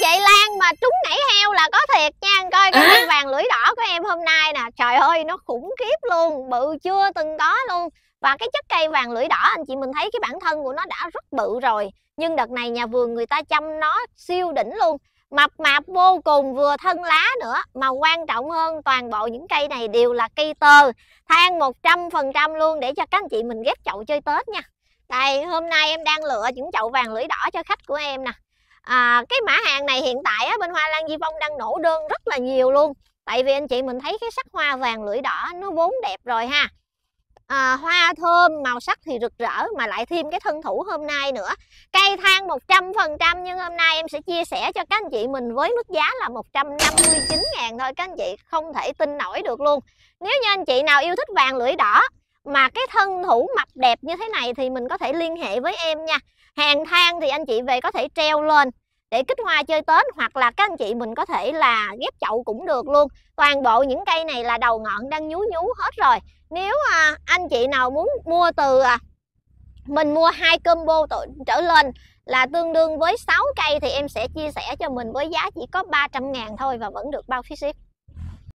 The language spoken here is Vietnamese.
vậy Lan mà trúng nảy heo là có thiệt nha Coi cái à? vàng lưỡi đỏ của em hôm nay nè Trời ơi nó khủng khiếp luôn Bự chưa từng có luôn và cái chất cây vàng lưỡi đỏ anh chị mình thấy cái bản thân của nó đã rất bự rồi nhưng đợt này nhà vườn người ta chăm nó siêu đỉnh luôn mập mạp vô cùng vừa thân lá nữa mà quan trọng hơn toàn bộ những cây này đều là cây tơ than 100% luôn để cho các anh chị mình ghép chậu chơi Tết nha đây hôm nay em đang lựa những chậu vàng lưỡi đỏ cho khách của em nè à, cái mã hàng này hiện tại á, bên hoa lan di phong đang nổ đơn rất là nhiều luôn tại vì anh chị mình thấy cái sắc hoa vàng lưỡi đỏ nó vốn đẹp rồi ha à, hoa thơm màu sắc thì rực rỡ mà lại thêm cái thân thủ hôm nay nữa cây thang 100 phần trăm nhưng hôm nay em sẽ chia sẻ cho các anh chị mình với mức giá là 159 ngàn thôi các anh chị không thể tin nổi được luôn nếu như anh chị nào yêu thích vàng lưỡi đỏ mà cái thân thủ mập đẹp như thế này thì mình có thể liên hệ với em nha hàng thang thì anh chị về có thể treo lên để kích hoa chơi tết hoặc là các anh chị mình có thể là ghép chậu cũng được luôn toàn bộ những cây này là đầu ngọn đang nhú nhú hết rồi nếu à, anh chị nào muốn mua từ à, mình mua hai combo trở lên là tương đương với 6 cây thì em sẽ chia sẻ cho mình với giá chỉ có 300 ngàn thôi và vẫn được bao phí ship